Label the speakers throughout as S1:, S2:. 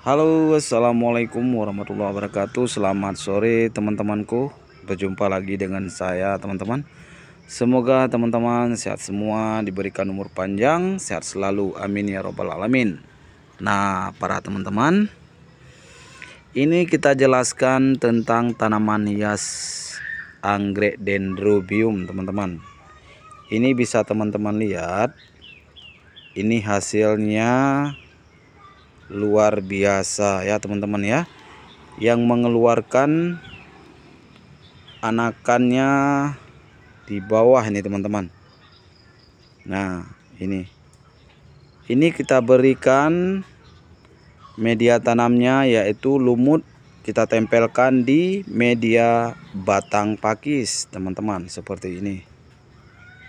S1: Halo assalamualaikum warahmatullahi wabarakatuh Selamat sore teman-temanku Berjumpa lagi dengan saya teman-teman Semoga teman-teman sehat semua Diberikan umur panjang Sehat selalu amin ya robbal alamin Nah para teman-teman Ini kita jelaskan tentang tanaman hias Anggrek dendrobium teman-teman Ini bisa teman-teman lihat Ini hasilnya luar biasa ya teman-teman ya yang mengeluarkan anakannya di bawah ini teman-teman nah ini ini kita berikan media tanamnya yaitu lumut kita tempelkan di media batang pakis teman-teman seperti ini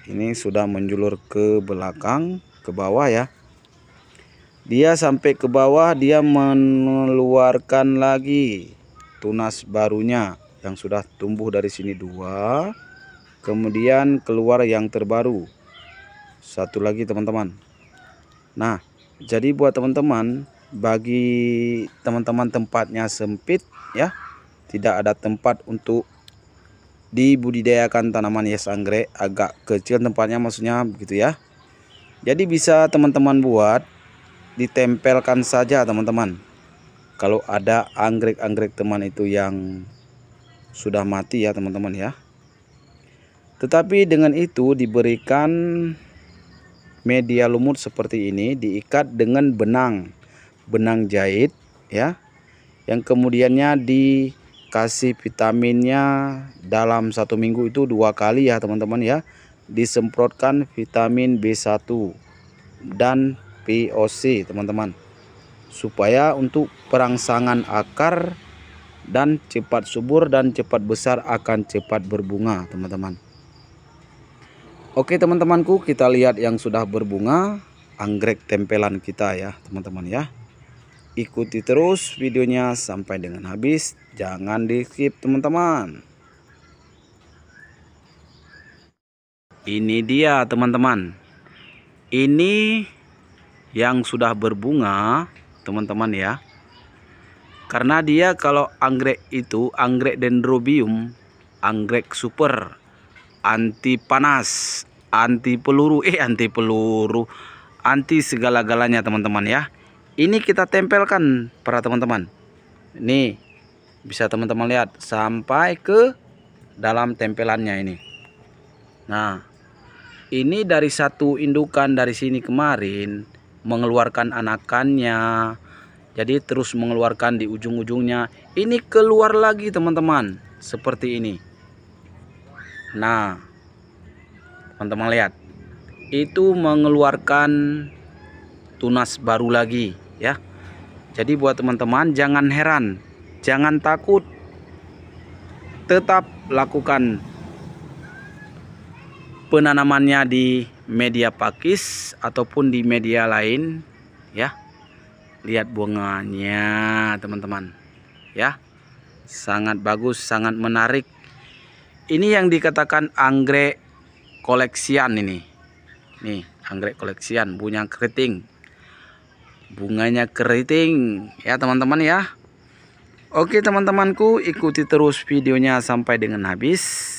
S1: ini sudah menjulur ke belakang ke bawah ya dia sampai ke bawah dia mengeluarkan lagi tunas barunya yang sudah tumbuh dari sini dua kemudian keluar yang terbaru satu lagi teman-teman nah jadi buat teman-teman bagi teman-teman tempatnya sempit ya tidak ada tempat untuk dibudidayakan tanaman hias anggrek agak kecil tempatnya maksudnya begitu ya jadi bisa teman-teman buat ditempelkan saja teman-teman kalau ada anggrek-anggrek teman itu yang sudah mati ya teman-teman ya tetapi dengan itu diberikan media lumut seperti ini diikat dengan benang benang jahit ya yang kemudiannya dikasih vitaminnya dalam satu minggu itu dua kali ya teman-teman ya disemprotkan vitamin B1 dan POC teman-teman supaya untuk perangsangan akar dan cepat subur dan cepat besar akan cepat berbunga teman-teman Oke teman-temanku kita lihat yang sudah berbunga anggrek tempelan kita ya teman-teman ya ikuti terus videonya sampai dengan habis jangan di skip teman-teman ini dia teman-teman ini yang sudah berbunga teman-teman ya karena dia kalau anggrek itu anggrek dendrobium anggrek super anti panas anti peluru eh anti peluru anti segala-galanya teman-teman ya ini kita tempelkan para teman-teman ini bisa teman-teman lihat sampai ke dalam tempelannya ini nah ini dari satu indukan dari sini kemarin mengeluarkan anakannya jadi terus mengeluarkan di ujung-ujungnya ini keluar lagi teman-teman seperti ini nah teman-teman lihat itu mengeluarkan tunas baru lagi ya jadi buat teman-teman jangan heran jangan takut tetap lakukan penanamannya di media pakis ataupun di media lain ya lihat bunganya teman-teman ya sangat bagus sangat menarik ini yang dikatakan anggrek koleksian ini nih anggrek koleksian punya keriting bunganya keriting ya teman-teman ya Oke teman-temanku ikuti terus videonya sampai dengan habis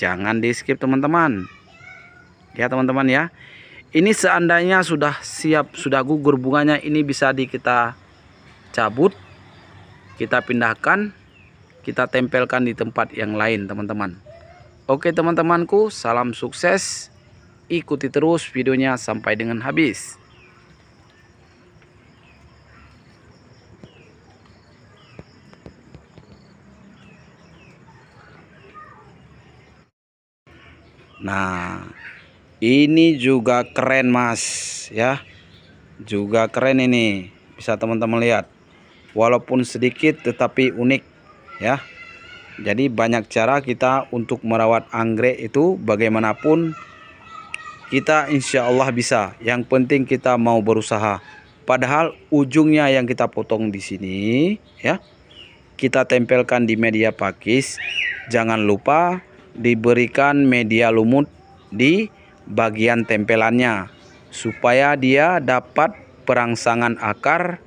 S1: jangan di skip teman-teman ya teman-teman ya ini seandainya sudah siap sudah gugur bunganya ini bisa di kita cabut kita pindahkan kita tempelkan di tempat yang lain teman-teman oke teman-temanku salam sukses ikuti terus videonya sampai dengan habis Nah, ini juga keren, Mas, ya. Juga keren ini. Bisa teman-teman lihat. Walaupun sedikit tetapi unik, ya. Jadi banyak cara kita untuk merawat anggrek itu bagaimanapun kita insya Allah bisa. Yang penting kita mau berusaha. Padahal ujungnya yang kita potong di sini, ya. Kita tempelkan di media pakis. Jangan lupa diberikan media lumut di bagian tempelannya supaya dia dapat perangsangan akar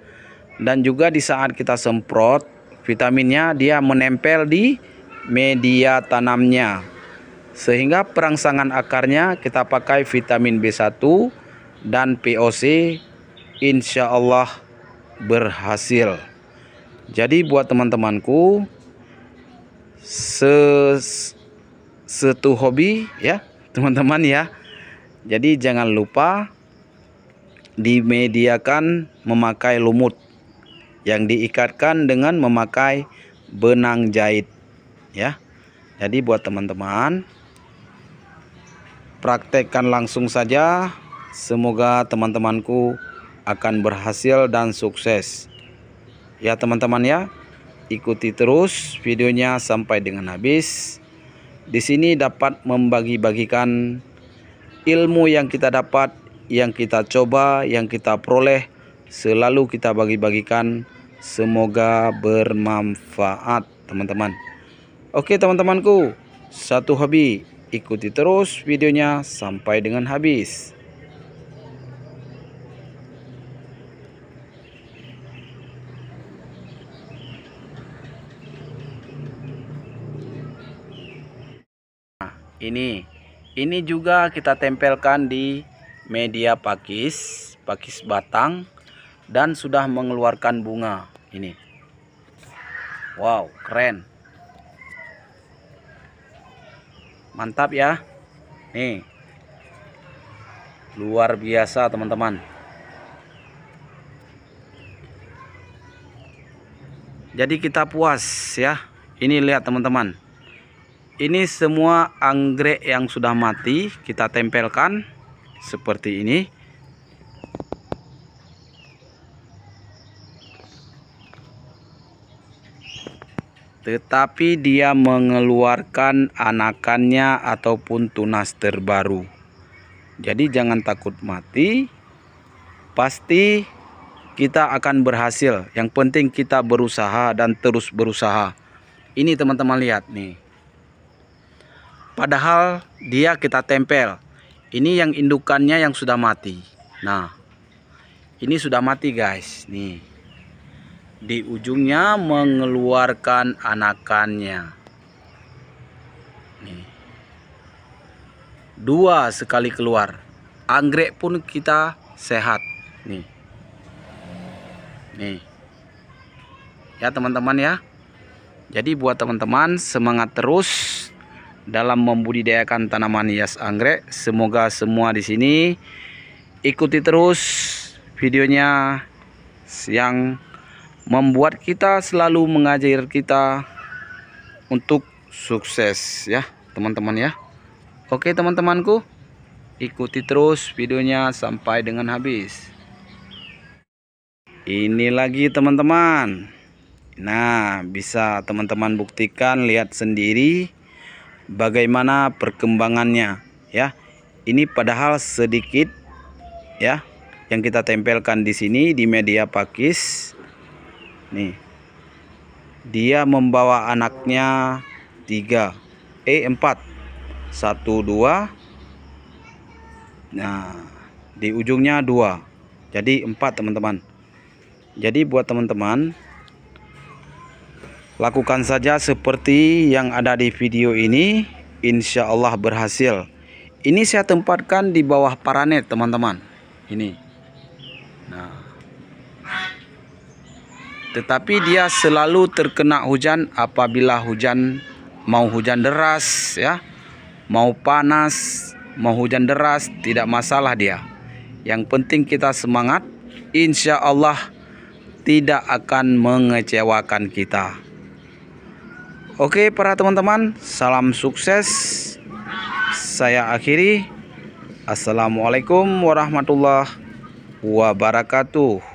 S1: dan juga di saat kita semprot vitaminnya dia menempel di media tanamnya sehingga perangsangan akarnya kita pakai vitamin B1 dan POC insya Allah berhasil jadi buat teman-temanku ses satu hobi ya teman-teman ya jadi jangan lupa dimediakan memakai lumut yang diikatkan dengan memakai benang jahit ya jadi buat teman-teman praktekkan langsung saja semoga teman-temanku akan berhasil dan sukses ya teman-teman ya ikuti terus videonya sampai dengan habis di sini dapat membagi-bagikan ilmu yang kita dapat, yang kita coba, yang kita peroleh, selalu kita bagi-bagikan. Semoga bermanfaat, teman-teman. Oke, teman-temanku, satu hobi, ikuti terus videonya sampai dengan habis. ini ini juga kita tempelkan di media pakis pakis batang dan sudah mengeluarkan bunga ini wow keren mantap ya nih luar biasa teman-teman jadi kita puas ya ini lihat teman-teman ini semua anggrek yang sudah mati kita tempelkan seperti ini tetapi dia mengeluarkan anakannya ataupun tunas terbaru jadi jangan takut mati pasti kita akan berhasil yang penting kita berusaha dan terus berusaha ini teman-teman lihat nih Padahal dia kita tempel. Ini yang indukannya yang sudah mati. Nah, ini sudah mati guys. Nih, di ujungnya mengeluarkan anakannya. Nih, dua sekali keluar. Anggrek pun kita sehat. Nih, nih. Ya teman-teman ya. Jadi buat teman-teman semangat terus dalam membudidayakan tanaman hias anggrek. Semoga semua di sini ikuti terus videonya yang membuat kita selalu mengajar kita untuk sukses ya teman-teman ya oke teman-temanku ikuti terus videonya sampai dengan habis ini lagi teman-teman nah bisa teman-teman buktikan lihat sendiri bagaimana perkembangannya ya. Ini padahal sedikit ya yang kita tempelkan di sini di media pakis. Nih. Dia membawa anaknya tiga, eh empat, satu dua. Nah, di ujungnya dua, Jadi empat teman-teman. Jadi buat teman-teman Lakukan saja seperti yang ada di video ini, insya Allah berhasil. Ini saya tempatkan di bawah paranet teman-teman. Ini. Nah. Tetapi dia selalu terkena hujan apabila hujan mau hujan deras ya, mau panas, mau hujan deras tidak masalah dia. Yang penting kita semangat, insya Allah tidak akan mengecewakan kita. Oke para teman-teman, salam sukses. Saya akhiri. Assalamualaikum warahmatullahi wabarakatuh.